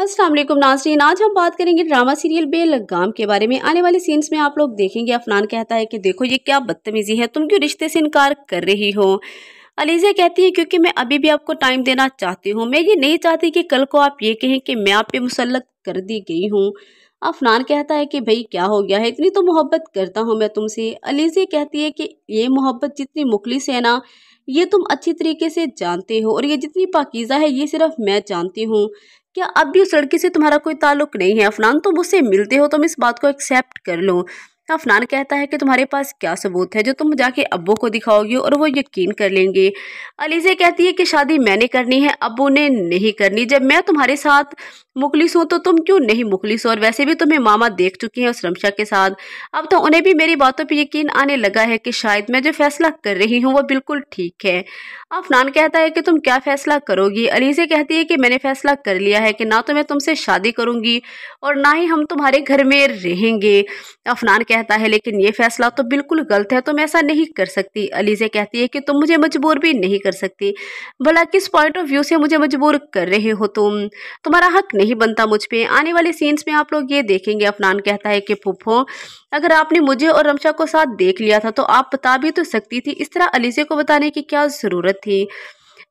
असलम नाजरीन आज हम बात करेंगे ड्रामा सीरियल बेलगाम के बारे में आने वाले सीन्स में आप लोग देखेंगे अफनान कहता है कि देखो ये क्या बदतमीज़ी है तुम क्यों रिश्ते से इनकार कर रही हो अलीज़ा कहती है क्योंकि मैं अभी भी आपको टाइम देना चाहती हूँ मैं ये नहीं चाहती कि कल को आप ये कहें कि मैं आप पे मुसलत कर दी गई हूँ अफनान कहता है कि भाई क्या हो गया है इतनी तो मोहब्बत करता हूँ मैं तुमसे अलीज़ा कहती है कि ये मोहब्बत जितनी मुखलिस है ना ये तुम अच्छी तरीके से जानते हो और ये जितनी पाकिज़ा है ये सिर्फ मैं जानती हूँ क्या अब भी उस लड़की से तुम्हारा कोई ताल्लुक नहीं है अफनान तुम उससे मिलते हो तुम इस बात को एक्सेप्ट कर लो अफनान कहता है कि तुम्हारे पास क्या सबूत है जो तुम जाके अब्बू को दिखाओगे और वो यकीन कर लेंगे अलीज़े कहती है कि शादी मैंने करनी है अब्बू ने नहीं करनी जब मैं तुम्हारे साथ मुखलिस हूँ तो तुम क्यों नहीं मुखलिस हो और वैसे भी तुम्हें मामा देख चुके हैं उस रमशा के साथ अब तो उन्हें भी मेरी बातों पर यकीन आने लगा है कि शायद मैं जो फैसला कर रही हूँ वो बिल्कुल ठीक है अफनान कहता है कि तुम क्या फैसला करोगी अलीजे कहती है कि मैंने फैसला कर लिया है कि ना तो मैं तुमसे शादी करूंगी और ना ही हम तुम्हारे घर में रहेंगे अफनान कहता है लेकिन ये फैसला तो बिल्कुल गलत है तुम ऐसा नहीं कर सकती अलीजे कहती है कि तुम मुझे मजबूर भी नहीं कर सकती भला किस पॉइंट ऑफ व्यू से मुझे मजबूर कर रहे हो तुम तुम्हारा हक नहीं बनता मुझ पर आने वाले सीन्स में आप लोग ये देखेंगे अफनान कहता है कि पुप्पो अगर आपने मुझे और रमशा को साथ देख लिया था तो आप बता भी तो सकती थी इस तरह अलीजे को बताने की क्या ज़रूरत थी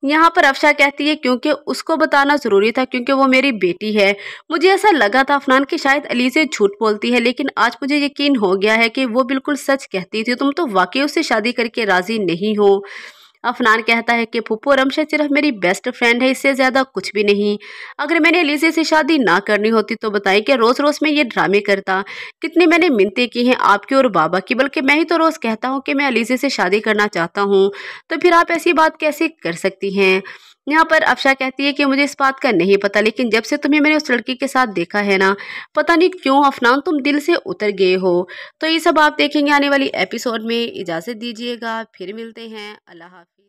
यहाँ पर अफशा कहती है क्योंकि उसको बताना ज़रूरी था क्योंकि वो मेरी बेटी है मुझे ऐसा लगा था अफनान कि शायद अली से झूठ बोलती है लेकिन आज मुझे यकीन हो गया है कि वो बिल्कुल सच कहती थी तुम तो वाकई उससे शादी करके राज़ी नहीं हो अफनान कहता है कि फुप्पो रमशा सिर्फ मेरी बेस्ट फ्रेंड है इससे ज़्यादा कुछ भी नहीं अगर मैंने लीजे से शादी ना करनी होती तो बताएं कि रोज़ रोज़ मैं ये ड्रामे करता कितनी मैंने मिनतें की हैं आपकी और बाबा की बल्कि मैं ही तो रोज़ कहता हूँ कि मैं अलीजे से शादी करना चाहता हूँ तो फिर आप ऐसी बात कैसे कर सकती हैं यहाँ पर अफशा कहती है कि मुझे इस बात का नहीं पता लेकिन जब से तुम्हें मैंने उस लड़की के साथ देखा है ना पता नहीं क्यों अफनान तुम दिल से उतर गए हो तो ये सब आप देखेंगे आने वाली एपिसोड में इजाज़त दीजिएगा फिर मिलते हैं अल्लाह हाफि